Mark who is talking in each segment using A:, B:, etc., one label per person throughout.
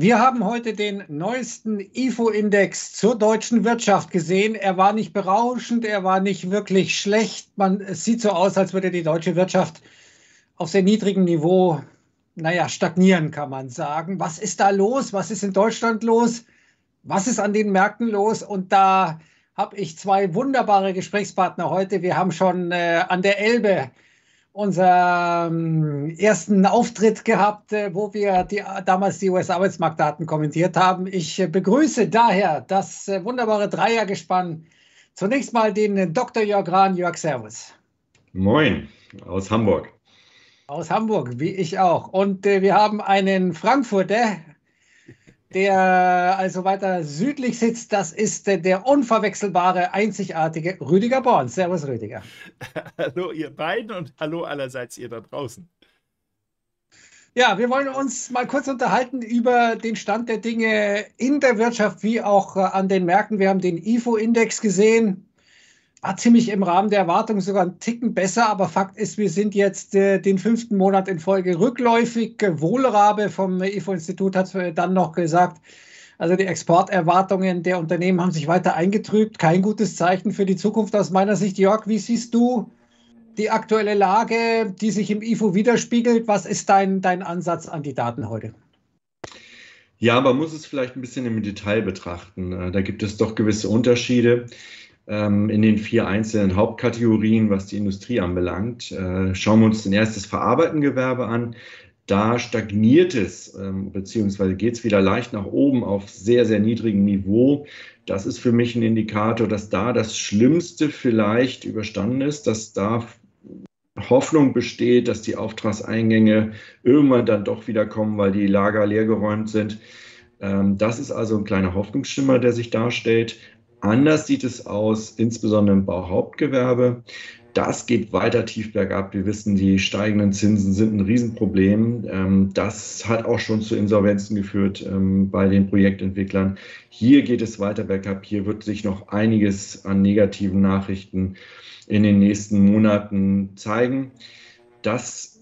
A: Wir haben heute den neuesten IFO-Index zur deutschen Wirtschaft gesehen. Er war nicht berauschend, er war nicht wirklich schlecht. Man, es sieht so aus, als würde die deutsche Wirtschaft auf sehr niedrigem Niveau, naja, stagnieren, kann man sagen. Was ist da los? Was ist in Deutschland los? Was ist an den Märkten los? Und da habe ich zwei wunderbare Gesprächspartner heute. Wir haben schon äh, an der Elbe unseren ersten Auftritt gehabt, äh, wo wir die, damals die US-Arbeitsmarktdaten kommentiert haben. Ich äh, begrüße daher das äh, wunderbare Dreiergespann. Zunächst mal den Dr. Jörg Rahn. Jörg, Servus.
B: Moin, aus Hamburg.
A: Aus Hamburg, wie ich auch. Und wir haben einen Frankfurter, der also weiter südlich sitzt, das ist der unverwechselbare, einzigartige Rüdiger Born. Servus, Rüdiger.
C: Hallo, ihr beiden und hallo allerseits ihr da draußen. Ja, wir wollen uns mal kurz
A: unterhalten über den Stand der Dinge in der Wirtschaft wie auch äh, an den Märkten. Wir haben den IFO-Index gesehen war ah, ziemlich im Rahmen der Erwartung sogar ein Ticken besser, aber Fakt ist, wir sind jetzt äh, den fünften Monat in Folge rückläufig. Wohlrabe vom IFO-Institut hat dann noch gesagt, also die Exporterwartungen der Unternehmen haben sich weiter eingetrübt. Kein gutes Zeichen für die Zukunft aus meiner Sicht. Jörg, wie siehst du die aktuelle Lage, die sich im IFO widerspiegelt? Was ist dein, dein Ansatz an die Daten heute?
B: Ja, man muss es vielleicht ein bisschen im Detail betrachten. Äh, da gibt es doch gewisse Unterschiede. Ähm, in den vier einzelnen Hauptkategorien, was die Industrie anbelangt. Äh, schauen wir uns den zuerst verarbeitenden Gewerbe an. Da stagniert es, ähm, beziehungsweise geht es wieder leicht nach oben auf sehr, sehr niedrigem Niveau. Das ist für mich ein Indikator, dass da das Schlimmste vielleicht überstanden ist, dass da Hoffnung besteht, dass die Auftragseingänge irgendwann dann doch wieder kommen, weil die Lager leergeräumt sind ähm, das ist also ein kleiner Hoffnungsschimmer, der sich darstellt. Anders sieht es aus, insbesondere im Bauhauptgewerbe. Das geht weiter tief bergab. Wir wissen, die steigenden Zinsen sind ein Riesenproblem. Ähm, das hat auch schon zu Insolvenzen geführt ähm, bei den Projektentwicklern. Hier geht es weiter bergab. Hier wird sich noch einiges an negativen Nachrichten in den nächsten Monaten zeigen. Das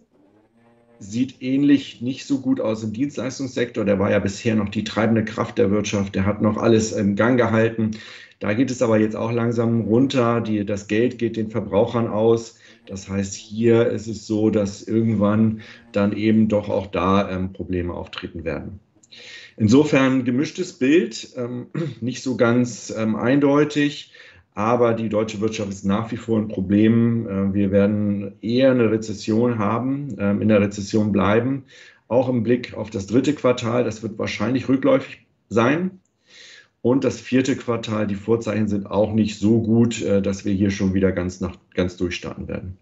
B: sieht ähnlich nicht so gut aus im Dienstleistungssektor. Der war ja bisher noch die treibende Kraft der Wirtschaft. Der hat noch alles im Gang gehalten. Da geht es aber jetzt auch langsam runter. Die, das Geld geht den Verbrauchern aus. Das heißt, hier ist es so, dass irgendwann dann eben doch auch da ähm, Probleme auftreten werden. Insofern gemischtes Bild, ähm, nicht so ganz ähm, eindeutig, aber die deutsche Wirtschaft ist nach wie vor ein Problem. Äh, wir werden eher eine Rezession haben, äh, in der Rezession bleiben, auch im Blick auf das dritte Quartal. Das wird wahrscheinlich rückläufig sein. Und das vierte Quartal, die Vorzeichen sind auch nicht so gut, äh, dass wir hier schon wieder ganz, nach, ganz durchstarten werden.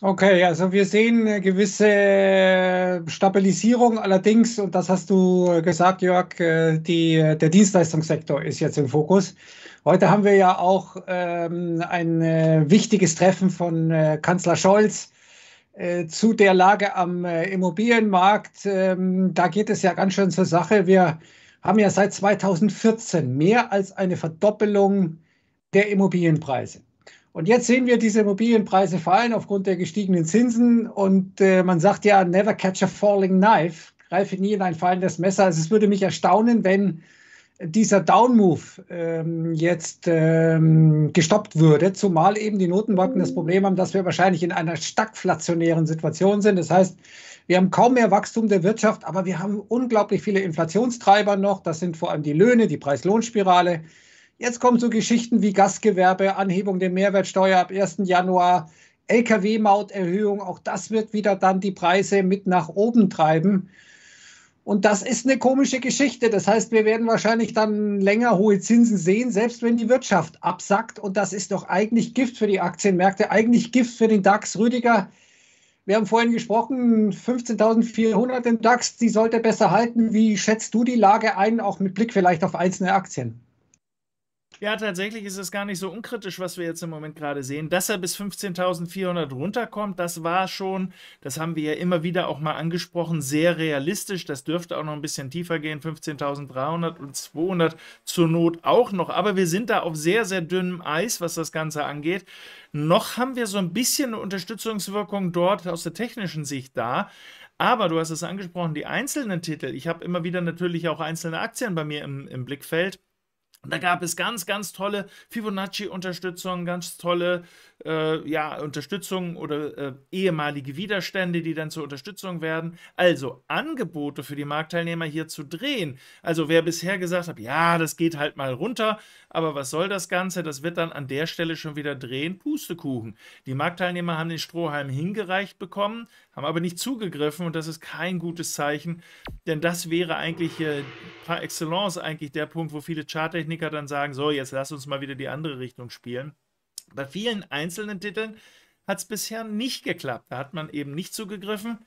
A: Okay, also wir sehen eine gewisse äh, Stabilisierung. Allerdings, und das hast du äh, gesagt, Jörg, die, der Dienstleistungssektor ist jetzt im Fokus. Heute haben wir ja auch ähm, ein wichtiges Treffen von Kanzler Scholz äh, zu der Lage am Immobilienmarkt. Ähm, da geht es ja ganz schön zur Sache. Wir haben ja seit 2014 mehr als eine Verdoppelung der Immobilienpreise. Und jetzt sehen wir diese Immobilienpreise fallen aufgrund der gestiegenen Zinsen. Und äh, man sagt ja, never catch a falling knife, greife nie in ein fallendes Messer. Also es würde mich erstaunen, wenn dieser Down-Move ähm, jetzt ähm, gestoppt würde, zumal eben die Notenbanken das mhm. Problem haben, dass wir wahrscheinlich in einer stagflationären Situation sind. Das heißt, wir haben kaum mehr Wachstum der Wirtschaft, aber wir haben unglaublich viele Inflationstreiber noch. Das sind vor allem die Löhne, die Preis-Lohn-Spirale. Jetzt kommen so Geschichten wie Gastgewerbe, Anhebung der Mehrwertsteuer ab 1. Januar, Lkw-Mauterhöhung. Auch das wird wieder dann die Preise mit nach oben treiben. Und das ist eine komische Geschichte. Das heißt, wir werden wahrscheinlich dann länger hohe Zinsen sehen, selbst wenn die Wirtschaft absackt. Und das ist doch eigentlich Gift für die Aktienmärkte, eigentlich Gift für den DAX. Rüdiger, wir haben vorhin gesprochen, 15.400 im DAX, die sollte besser halten. Wie schätzt du die Lage ein, auch mit Blick vielleicht auf einzelne Aktien?
C: Ja, tatsächlich ist es gar nicht so unkritisch, was wir jetzt im Moment gerade sehen. Dass er bis 15.400 runterkommt, das war schon, das haben wir ja immer wieder auch mal angesprochen, sehr realistisch. Das dürfte auch noch ein bisschen tiefer gehen, 15.300 und 200 zur Not auch noch. Aber wir sind da auf sehr, sehr dünnem Eis, was das Ganze angeht. Noch haben wir so ein bisschen eine Unterstützungswirkung dort aus der technischen Sicht da. Aber du hast es angesprochen, die einzelnen Titel. Ich habe immer wieder natürlich auch einzelne Aktien bei mir im, im Blickfeld. Und da gab es ganz, ganz tolle Fibonacci-Unterstützung, ganz tolle äh, ja, Unterstützung oder äh, ehemalige Widerstände, die dann zur Unterstützung werden. Also Angebote für die Marktteilnehmer hier zu drehen. Also wer bisher gesagt hat, ja, das geht halt mal runter, aber was soll das Ganze? Das wird dann an der Stelle schon wieder drehen. Pustekuchen. Die Marktteilnehmer haben den Strohhalm hingereicht bekommen, haben aber nicht zugegriffen und das ist kein gutes Zeichen, denn das wäre eigentlich äh, par excellence eigentlich der Punkt, wo viele Charttechniker Techniker dann sagen, so, jetzt lass uns mal wieder die andere Richtung spielen. Bei vielen einzelnen Titeln hat es bisher nicht geklappt. Da hat man eben nicht zugegriffen.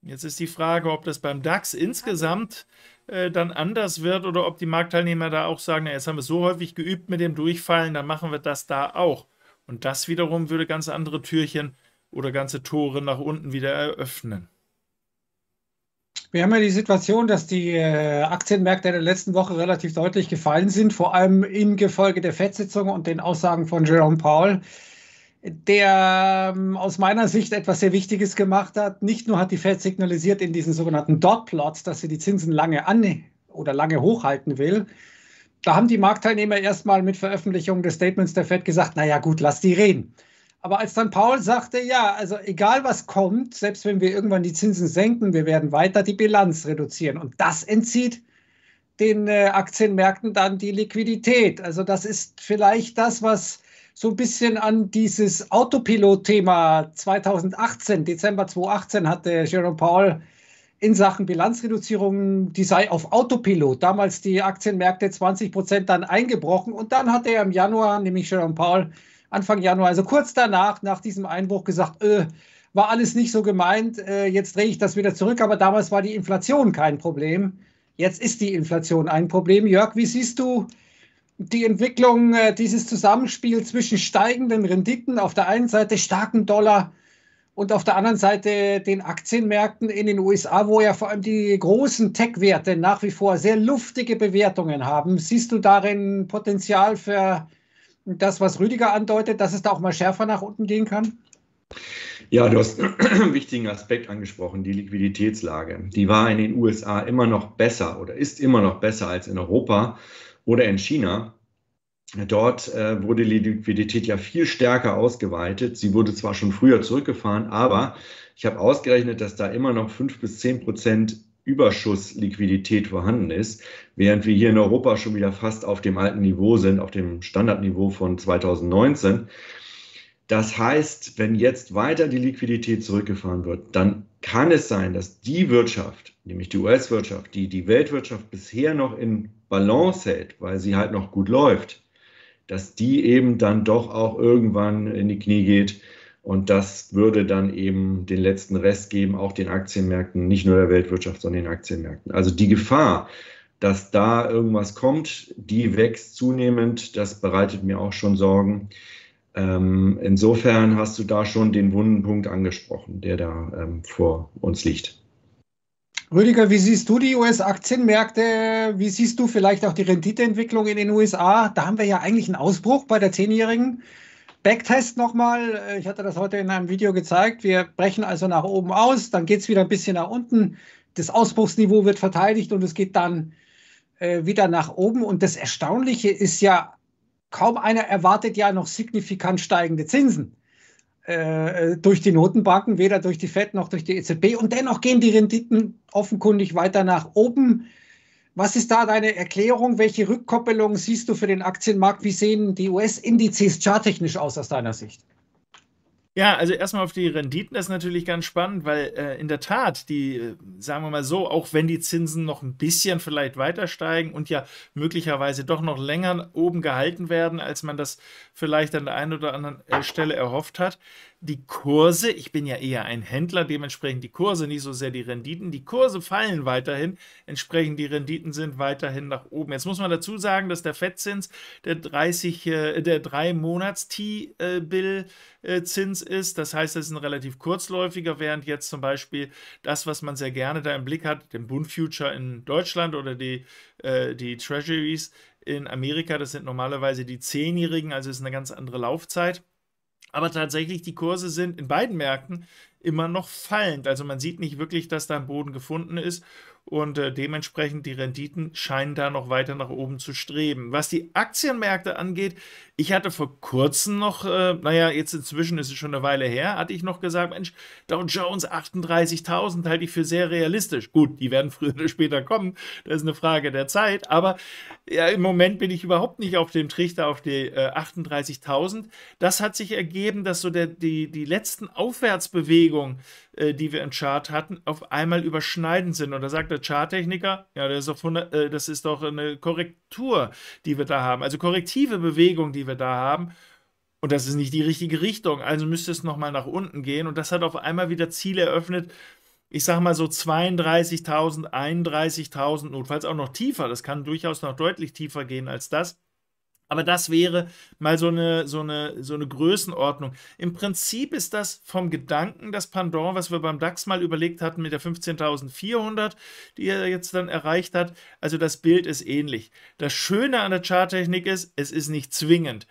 C: Jetzt ist die Frage, ob das beim DAX insgesamt äh, dann anders wird oder ob die Marktteilnehmer da auch sagen, na, jetzt haben wir so häufig geübt mit dem Durchfallen, dann machen wir das da auch. Und das wiederum würde ganz andere Türchen oder ganze Tore nach unten wieder eröffnen. Wir haben
A: ja die Situation, dass die äh, Aktienmärkte in der letzten Woche relativ deutlich gefallen sind, vor allem im Gefolge der FED-Sitzung und den Aussagen von Jerome Powell, der ähm, aus meiner Sicht etwas sehr Wichtiges gemacht hat. Nicht nur hat die FED signalisiert in diesen sogenannten Dot-Plots, dass sie die Zinsen lange an oder lange hochhalten will. Da haben die Marktteilnehmer erstmal mit Veröffentlichung des Statements der FED gesagt, naja gut, lass die reden. Aber als dann Paul sagte, ja, also egal was kommt, selbst wenn wir irgendwann die Zinsen senken, wir werden weiter die Bilanz reduzieren. Und das entzieht den äh, Aktienmärkten dann die Liquidität. Also das ist vielleicht das, was so ein bisschen an dieses Autopilot-Thema 2018, Dezember 2018 hatte Jerome Paul in Sachen Bilanzreduzierung, die sei auf Autopilot. Damals die Aktienmärkte 20 Prozent dann eingebrochen und dann hatte er im Januar, nämlich Jerome Paul, Anfang Januar, also kurz danach, nach diesem Einbruch, gesagt, äh, war alles nicht so gemeint, äh, jetzt drehe ich das wieder zurück. Aber damals war die Inflation kein Problem. Jetzt ist die Inflation ein Problem. Jörg, wie siehst du die Entwicklung, äh, dieses Zusammenspiel zwischen steigenden Renditen auf der einen Seite, starken Dollar und auf der anderen Seite den Aktienmärkten in den USA, wo ja vor allem die großen Tech-Werte nach wie vor sehr luftige Bewertungen haben. Siehst du darin Potenzial für das, was Rüdiger andeutet, dass es da auch mal schärfer nach unten gehen kann?
B: Ja, du hast einen wichtigen Aspekt angesprochen, die Liquiditätslage. Die war in den USA immer noch besser oder ist immer noch besser als in Europa oder in China. Dort äh, wurde die Liquidität ja viel stärker ausgeweitet. Sie wurde zwar schon früher zurückgefahren, aber ich habe ausgerechnet, dass da immer noch 5 bis 10 Prozent Überschussliquidität vorhanden ist, während wir hier in Europa schon wieder fast auf dem alten Niveau sind, auf dem Standardniveau von 2019. Das heißt, wenn jetzt weiter die Liquidität zurückgefahren wird, dann kann es sein, dass die Wirtschaft, nämlich die US-Wirtschaft, die die Weltwirtschaft bisher noch in Balance hält, weil sie halt noch gut läuft, dass die eben dann doch auch irgendwann in die Knie geht, und das würde dann eben den letzten Rest geben, auch den Aktienmärkten, nicht nur der Weltwirtschaft, sondern den Aktienmärkten. Also die Gefahr, dass da irgendwas kommt, die wächst zunehmend. Das bereitet mir auch schon Sorgen. Ähm, insofern hast du da schon den wunden Punkt angesprochen, der da ähm, vor uns liegt.
A: Rüdiger, wie siehst du die US-Aktienmärkte? Wie siehst du vielleicht auch die Renditeentwicklung in den USA? Da haben wir ja eigentlich einen Ausbruch bei der Zehnjährigen. jährigen Backtest nochmal. Äh, ich hatte das heute in einem Video gezeigt. Wir brechen also nach oben aus, dann geht es wieder ein bisschen nach unten. Das Ausbruchsniveau wird verteidigt und es geht dann äh, wieder nach oben. Und das Erstaunliche ist ja, kaum einer erwartet ja noch signifikant steigende Zinsen äh, durch die Notenbanken, weder durch die Fed noch durch die EZB. Und dennoch gehen die Renditen offenkundig weiter nach oben. Was ist da deine Erklärung? Welche Rückkoppelung siehst du für den Aktienmarkt? Wie sehen die US-Indizes charttechnisch aus aus deiner Sicht?
C: Ja, also erstmal auf die Renditen das ist natürlich ganz spannend, weil äh, in der Tat, die, äh, sagen wir mal so, auch wenn die Zinsen noch ein bisschen vielleicht weiter steigen und ja möglicherweise doch noch länger oben gehalten werden, als man das vielleicht an der einen oder anderen äh, Stelle erhofft hat, die Kurse, ich bin ja eher ein Händler, dementsprechend die Kurse nicht so sehr die Renditen. Die Kurse fallen weiterhin, entsprechend die Renditen sind weiterhin nach oben. Jetzt muss man dazu sagen, dass der Fettzins der 30, äh, der 3 Monats T-Bill äh, äh, Zins ist. Das heißt, es ist ein relativ kurzläufiger, während jetzt zum Beispiel das, was man sehr gerne da im Blick hat, den Bund Future in Deutschland oder die, äh, die Treasuries in Amerika, das sind normalerweise die Zehnjährigen, also ist eine ganz andere Laufzeit. Aber tatsächlich, die Kurse sind in beiden Märkten immer noch fallend. Also man sieht nicht wirklich, dass da ein Boden gefunden ist und äh, dementsprechend die Renditen scheinen da noch weiter nach oben zu streben. Was die Aktienmärkte angeht, ich hatte vor kurzem noch, äh, naja, jetzt inzwischen ist es schon eine Weile her, hatte ich noch gesagt, Mensch, Dow Jones 38.000 halte ich für sehr realistisch. Gut, die werden früher oder später kommen, das ist eine Frage der Zeit, aber ja, im Moment bin ich überhaupt nicht auf dem Trichter auf die äh, 38.000. Das hat sich ergeben, dass so der, die, die letzten Aufwärtsbewegungen Bewegungen, äh, die wir im Chart hatten, auf einmal überschneidend sind. Und da sagt der Charttechniker, ja, das ist, 100, äh, das ist doch eine Korrektur, die wir da haben, also korrektive Bewegung, die wir da haben. Und das ist nicht die richtige Richtung. Also müsste es nochmal nach unten gehen. Und das hat auf einmal wieder Ziele eröffnet, ich sage mal so 32.000, 31.000, notfalls auch noch tiefer. Das kann durchaus noch deutlich tiefer gehen als das. Aber das wäre mal so eine, so, eine, so eine Größenordnung. Im Prinzip ist das vom Gedanken das Pendant, was wir beim DAX mal überlegt hatten mit der 15.400, die er jetzt dann erreicht hat. Also das Bild ist ähnlich. Das Schöne an der Charttechnik ist, es ist nicht zwingend.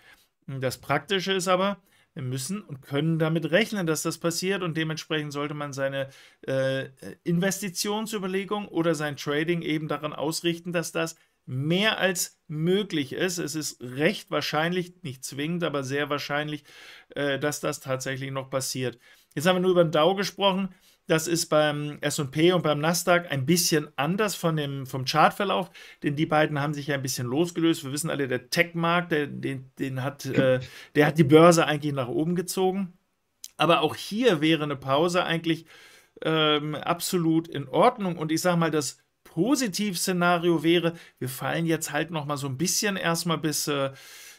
C: Das Praktische ist aber, wir müssen und können damit rechnen, dass das passiert und dementsprechend sollte man seine äh, Investitionsüberlegung oder sein Trading eben daran ausrichten, dass das passiert mehr als möglich ist. Es ist recht wahrscheinlich, nicht zwingend, aber sehr wahrscheinlich, äh, dass das tatsächlich noch passiert. Jetzt haben wir nur über den DAO gesprochen. Das ist beim SP und beim Nasdaq ein bisschen anders von dem, vom Chartverlauf, denn die beiden haben sich ja ein bisschen losgelöst. Wir wissen alle, der Tech-Markt, der, den, den hat, äh, der hat die Börse eigentlich nach oben gezogen. Aber auch hier wäre eine Pause eigentlich ähm, absolut in Ordnung. Und ich sage mal, das Positivszenario wäre, wir fallen jetzt halt noch mal so ein bisschen erstmal bis äh,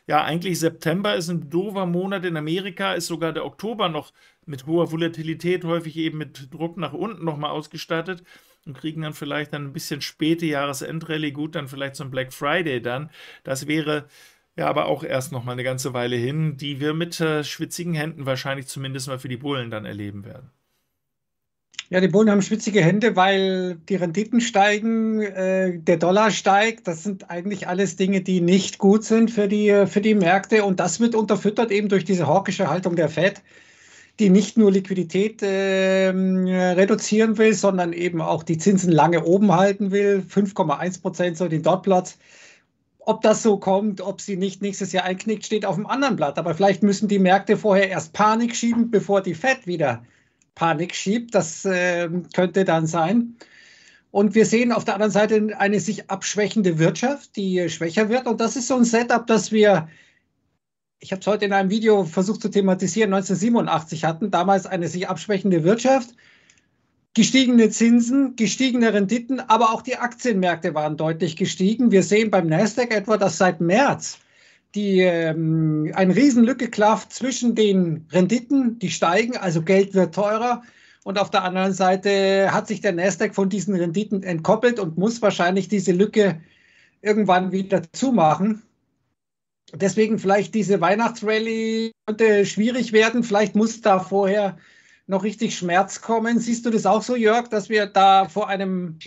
C: ja, eigentlich September ist ein doofer Monat in Amerika, ist sogar der Oktober noch mit hoher Volatilität, häufig eben mit Druck nach unten nochmal ausgestattet und kriegen dann vielleicht dann ein bisschen späte Jahresendrallye, gut, dann vielleicht zum Black Friday dann. Das wäre ja aber auch erst nochmal eine ganze Weile hin, die wir mit äh, schwitzigen Händen wahrscheinlich zumindest mal für die Bullen dann erleben werden.
A: Ja, die Bullen haben schwitzige Hände, weil die Renditen steigen, äh, der Dollar steigt. Das sind eigentlich alles Dinge, die nicht gut sind für die, für die Märkte. Und das wird unterfüttert eben durch diese hawkische Haltung der Fed, die nicht nur Liquidität äh, reduzieren will, sondern eben auch die Zinsen lange oben halten will. 5,1 Prozent, so den Dotplots. Ob das so kommt, ob sie nicht nächstes Jahr einknickt, steht auf dem anderen Blatt. Aber vielleicht müssen die Märkte vorher erst Panik schieben, bevor die Fed wieder Panik schiebt. Das äh, könnte dann sein. Und wir sehen auf der anderen Seite eine sich abschwächende Wirtschaft, die schwächer wird. Und das ist so ein Setup, das wir, ich habe es heute in einem Video versucht zu thematisieren, 1987 hatten. Damals eine sich abschwächende Wirtschaft, gestiegene Zinsen, gestiegene Renditen, aber auch die Aktienmärkte waren deutlich gestiegen. Wir sehen beim Nasdaq etwa, dass seit März die, ähm, eine Riesenlücke klafft zwischen den Renditen, die steigen, also Geld wird teurer. Und auf der anderen Seite hat sich der Nasdaq von diesen Renditen entkoppelt und muss wahrscheinlich diese Lücke irgendwann wieder zumachen. Deswegen vielleicht diese Weihnachtsrallye könnte schwierig werden. Vielleicht muss da vorher noch richtig Schmerz kommen. Siehst du das auch so, Jörg, dass wir da vor einem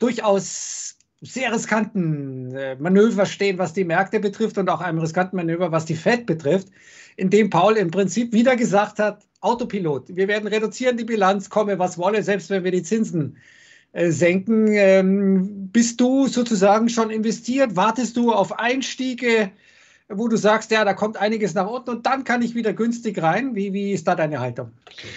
A: durchaus sehr riskanten äh, Manöver stehen, was die Märkte betrifft und auch einem riskanten Manöver, was die Fed betrifft, in dem Paul im Prinzip wieder gesagt hat, Autopilot, wir werden reduzieren die Bilanz, komme was wolle, selbst wenn wir die Zinsen äh, senken. Ähm, bist du sozusagen schon investiert? Wartest du auf Einstiege, wo du sagst, ja, da kommt einiges nach unten und dann kann ich wieder günstig rein? Wie, wie ist da deine Haltung? Okay.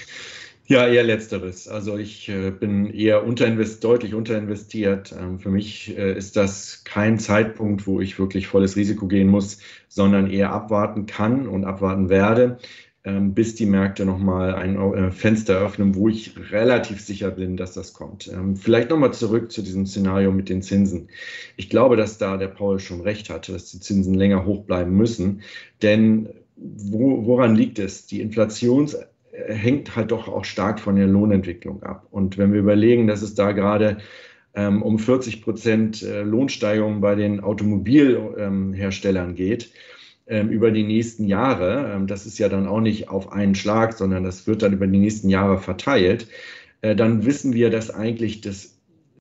B: Ja, eher letzteres. Also ich äh, bin eher unterinvest deutlich unterinvestiert. Ähm, für mich äh, ist das kein Zeitpunkt, wo ich wirklich volles Risiko gehen muss, sondern eher abwarten kann und abwarten werde, ähm, bis die Märkte nochmal ein äh, Fenster öffnen, wo ich relativ sicher bin, dass das kommt. Ähm, vielleicht nochmal zurück zu diesem Szenario mit den Zinsen. Ich glaube, dass da der Paul schon recht hatte, dass die Zinsen länger hoch bleiben müssen, denn wo, woran liegt es? Die Inflations hängt halt doch auch stark von der Lohnentwicklung ab. Und wenn wir überlegen, dass es da gerade ähm, um 40 Prozent äh, Lohnsteigerung bei den Automobilherstellern ähm, geht, ähm, über die nächsten Jahre, ähm, das ist ja dann auch nicht auf einen Schlag, sondern das wird dann über die nächsten Jahre verteilt, äh, dann wissen wir, dass eigentlich das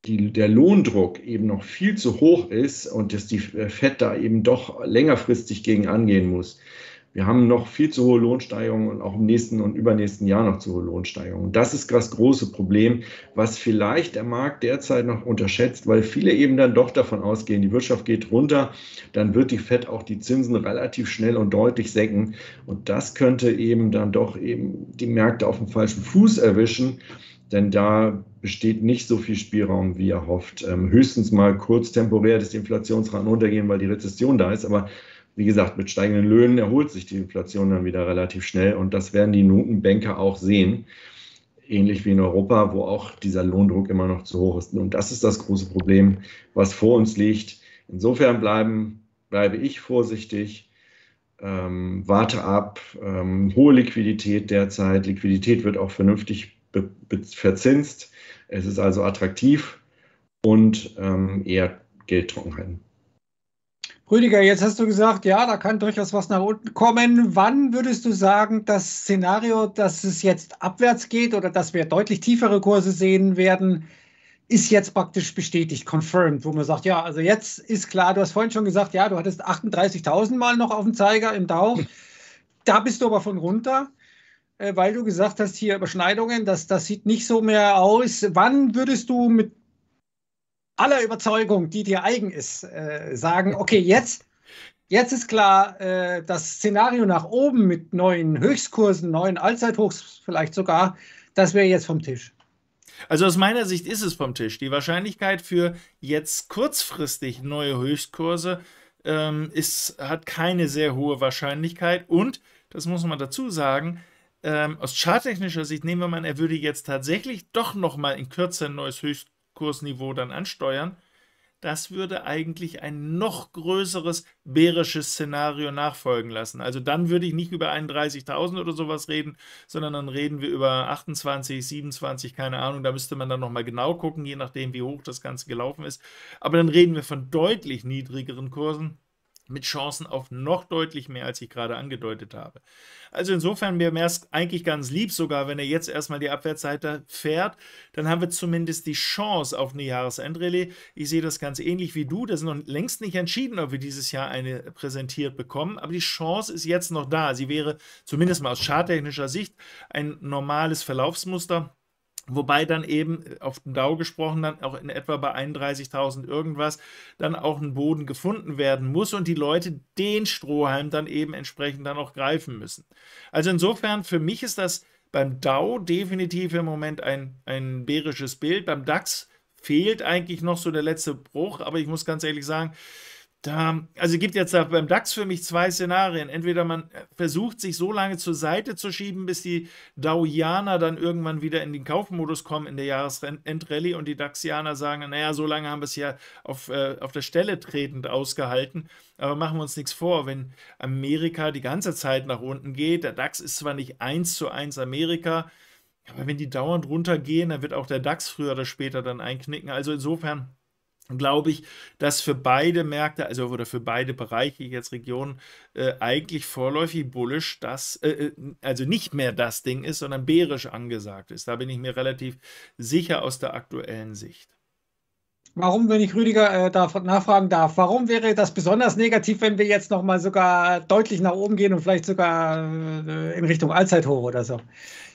B: die, der Lohndruck eben noch viel zu hoch ist und dass die äh, FED da eben doch längerfristig gegen angehen muss. Wir haben noch viel zu hohe Lohnsteigerungen und auch im nächsten und übernächsten Jahr noch zu hohe Lohnsteigerungen. Das ist das große Problem, was vielleicht der Markt derzeit noch unterschätzt, weil viele eben dann doch davon ausgehen, die Wirtschaft geht runter, dann wird die FED auch die Zinsen relativ schnell und deutlich senken. Und das könnte eben dann doch eben die Märkte auf dem falschen Fuß erwischen denn da besteht nicht so viel Spielraum wie erhofft. Ähm, höchstens mal kurz temporär, dass die Inflationsraten runtergehen, weil die Rezession da ist, aber wie gesagt, mit steigenden Löhnen erholt sich die Inflation dann wieder relativ schnell und das werden die Notenbanker auch sehen. Ähnlich wie in Europa, wo auch dieser Lohndruck immer noch zu hoch ist. Und das ist das große Problem, was vor uns liegt. Insofern bleiben, bleibe ich vorsichtig, ähm, warte ab. Ähm, hohe Liquidität derzeit. Liquidität wird auch vernünftig verzinst. Es ist also attraktiv und ähm, eher Geldtrunkenheiten.
A: Rüdiger, jetzt hast du gesagt, ja, da kann durchaus was nach unten kommen. Wann würdest du sagen, das Szenario, dass es jetzt abwärts geht oder dass wir deutlich tiefere Kurse sehen werden, ist jetzt praktisch bestätigt, confirmed, wo man sagt, ja, also jetzt ist klar, du hast vorhin schon gesagt, ja, du hattest 38.000 Mal noch auf dem Zeiger im Dow. Da bist du aber von runter, äh, weil du gesagt hast, hier Überschneidungen, das, das sieht nicht so mehr aus. Wann würdest du mit aller Überzeugung, die dir eigen ist, äh, sagen, okay, jetzt, jetzt ist klar, äh, das Szenario nach oben mit neuen Höchstkursen, neuen Allzeithochs vielleicht sogar, das wäre jetzt vom Tisch.
C: Also aus meiner Sicht ist es vom Tisch. Die Wahrscheinlichkeit für jetzt kurzfristig neue Höchstkurse ähm, ist, hat keine sehr hohe Wahrscheinlichkeit. Und, das muss man dazu sagen, ähm, aus charttechnischer Sicht nehmen wir mal er würde jetzt tatsächlich doch nochmal in Kürze ein neues Höchstkurs Kursniveau dann ansteuern, das würde eigentlich ein noch größeres bärisches Szenario nachfolgen lassen. Also dann würde ich nicht über 31.000 oder sowas reden, sondern dann reden wir über 28, 27, keine Ahnung. Da müsste man dann nochmal genau gucken, je nachdem, wie hoch das Ganze gelaufen ist. Aber dann reden wir von deutlich niedrigeren Kursen mit Chancen auf noch deutlich mehr, als ich gerade angedeutet habe. Also insofern mir Mersk eigentlich ganz lieb, sogar wenn er jetzt erstmal die Abwärtsseite fährt, dann haben wir zumindest die Chance auf eine Jahresendrallye. Ich sehe das ganz ähnlich wie du. Das ist noch längst nicht entschieden, ob wir dieses Jahr eine präsentiert bekommen, aber die Chance ist jetzt noch da. Sie wäre zumindest mal aus charttechnischer Sicht ein normales Verlaufsmuster Wobei dann eben äh, auf den Dau gesprochen, dann auch in etwa bei 31.000 irgendwas, dann auch ein Boden gefunden werden muss und die Leute den Strohhalm dann eben entsprechend dann auch greifen müssen. Also insofern, für mich ist das beim Dau definitiv im Moment ein, ein bärisches Bild. Beim DAX fehlt eigentlich noch so der letzte Bruch, aber ich muss ganz ehrlich sagen, da, also gibt jetzt beim DAX für mich zwei Szenarien. Entweder man äh, versucht, sich so lange zur Seite zu schieben, bis die Dowianer dann irgendwann wieder in den Kaufmodus kommen in der Jahresendrallye und die DAXianer sagen, naja, so lange haben wir es ja auf, äh, auf der Stelle tretend ausgehalten. Aber machen wir uns nichts vor, wenn Amerika die ganze Zeit nach unten geht, der DAX ist zwar nicht eins zu eins Amerika, aber wenn die dauernd runtergehen, dann wird auch der DAX früher oder später dann einknicken. Also insofern glaube ich, dass für beide Märkte, also oder für beide Bereiche, jetzt Regionen, äh, eigentlich vorläufig bullisch das, äh, äh, also nicht mehr das Ding ist, sondern bärisch angesagt ist. Da bin ich mir relativ sicher aus der aktuellen Sicht.
A: Warum, wenn ich Rüdiger äh, da nachfragen darf, warum wäre das besonders negativ, wenn wir jetzt nochmal sogar deutlich nach oben gehen und vielleicht sogar äh, in Richtung Allzeithoch oder so?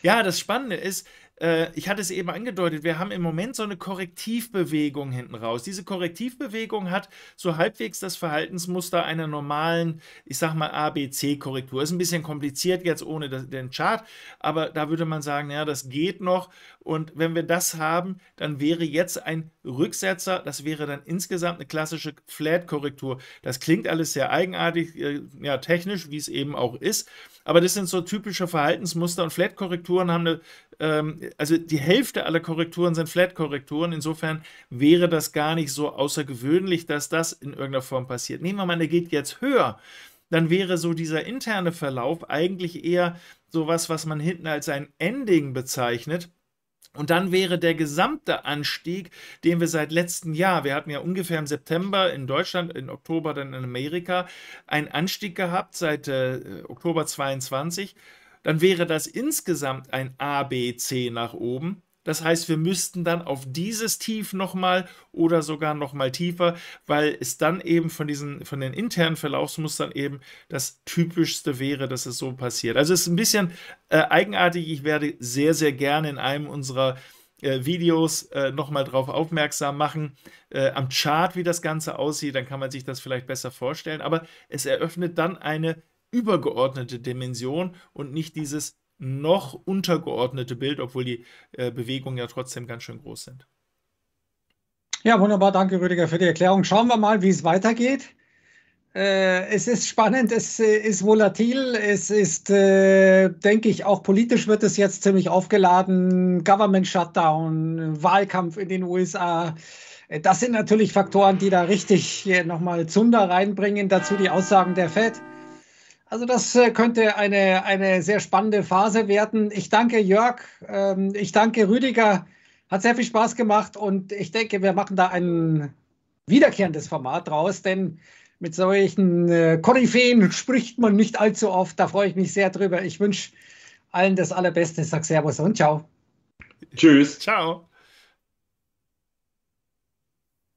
C: Ja, das Spannende ist, äh, ich hatte es eben angedeutet, wir haben im Moment so eine Korrektivbewegung hinten raus. Diese Korrektivbewegung hat so halbwegs das Verhaltensmuster einer normalen, ich sag mal, ABC-Korrektur. Ist ein bisschen kompliziert jetzt ohne das, den Chart, aber da würde man sagen, ja, das geht noch. Und wenn wir das haben, dann wäre jetzt ein Rücksetzer, das wäre dann insgesamt eine klassische Flat-Korrektur. Das klingt alles sehr eigenartig, äh, ja, technisch, wie es eben auch ist. Aber das sind so typische Verhaltensmuster und Flat-Korrekturen haben eine, ähm, also die Hälfte aller Korrekturen sind Flat-Korrekturen. Insofern wäre das gar nicht so außergewöhnlich, dass das in irgendeiner Form passiert. Nehmen wir mal der geht jetzt höher. Dann wäre so dieser interne Verlauf eigentlich eher so was, was man hinten als ein Ending bezeichnet und dann wäre der gesamte Anstieg, den wir seit letztem Jahr, wir hatten ja ungefähr im September in Deutschland, in Oktober dann in Amerika, einen Anstieg gehabt seit äh, Oktober 22, dann wäre das insgesamt ein ABC nach oben das heißt, wir müssten dann auf dieses Tief nochmal oder sogar nochmal tiefer, weil es dann eben von diesen, von den internen Verlaufsmustern eben das typischste wäre, dass es so passiert. Also es ist ein bisschen äh, eigenartig. Ich werde sehr, sehr gerne in einem unserer äh, Videos äh, nochmal darauf aufmerksam machen, äh, am Chart, wie das Ganze aussieht, dann kann man sich das vielleicht besser vorstellen. Aber es eröffnet dann eine übergeordnete Dimension und nicht dieses noch untergeordnete Bild, obwohl die äh, Bewegungen ja trotzdem ganz schön groß sind.
A: Ja, wunderbar. Danke, Rüdiger, für die Erklärung. Schauen wir mal, wie es weitergeht. Äh, es ist spannend, es äh, ist volatil, es ist, äh, denke ich, auch politisch wird es jetzt ziemlich aufgeladen. Government Shutdown, Wahlkampf in den USA. Äh, das sind natürlich Faktoren, die da richtig äh, nochmal Zunder reinbringen. Dazu die Aussagen der FED. Also das äh, könnte eine, eine sehr spannende Phase werden. Ich danke Jörg, ähm, ich danke Rüdiger. Hat sehr viel Spaß gemacht und ich denke, wir machen da ein wiederkehrendes Format draus, denn mit solchen äh, Koryphäen spricht man nicht allzu oft. Da freue ich mich sehr drüber. Ich wünsche allen das Allerbeste. Ich sag Servus
C: und ciao. Tschüss. Ciao.